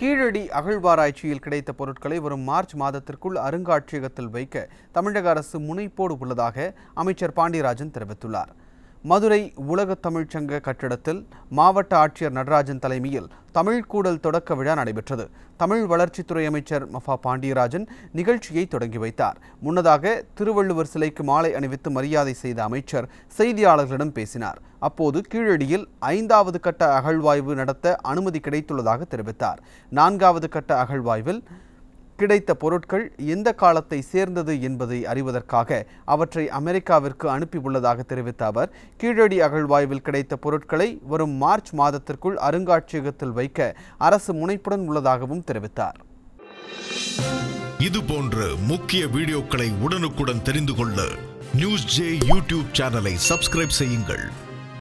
கீழடி அகழ்வாராய்ச்சியில் கிடைத்த பொருட்களை வரும் மார்ச் மாதத்திற்குள் அருங்காட்சியகத்தில் வைக்க தமிழக அரசு முனைப்போடு உள்ளதாக அமைச்சர் பாண்டியராஜன் தெரிவித்துள்ளார் மதுரை உலக தமிழ்ச்சங்க கட்டிடத்தில் மாவட்ட ஆட்சியர் நடராஜன் தலைமையில் கூடல் தொடக்க விழா நடைபெற்றது தமிழ் வளர்ச்சித்துறை அமைச்சர் மஃபா பாண்டியராஜன் நிகழ்ச்சியை தொடங்கி வைத்தார் முன்னதாக திருவள்ளுவர் சிலைக்கு மாலை அணிவித்து மரியாதை செய்த அமைச்சர் செய்தியாளர்களிடம் பேசினார் அப்போது கீழடியில் ஐந்தாவது கட்ட அகழ்வாய்வு நடத்த அனுமதி கிடைத்துள்ளதாக தெரிவித்தார் நான்காவது கட்ட அகழ்வாய்வில் கிடைத்த பொருட்கள் எந்த காலத்தை சேர்ந்தது என்பதை அறிவதற்காக அவற்றை அமெரிக்காவிற்கு அனுப்பியுள்ளதாக தெரிவித்த அவர் கீழடி அகழ்வாய்வில் கிடைத்த பொருட்களை வரும் மார்ச் மாதத்திற்குள் அருங்காட்சியகத்தில் வைக்க அரசு முனைப்புடன் உள்ளதாகவும் தெரிவித்தார் இது போன்ற முக்கிய வீடியோக்களை உடனுக்குடன் தெரிந்து கொள்ள நியூஸ் ஜே யூடியூப் சேனலை சப்ஸ்கிரைப் செய்யுங்கள்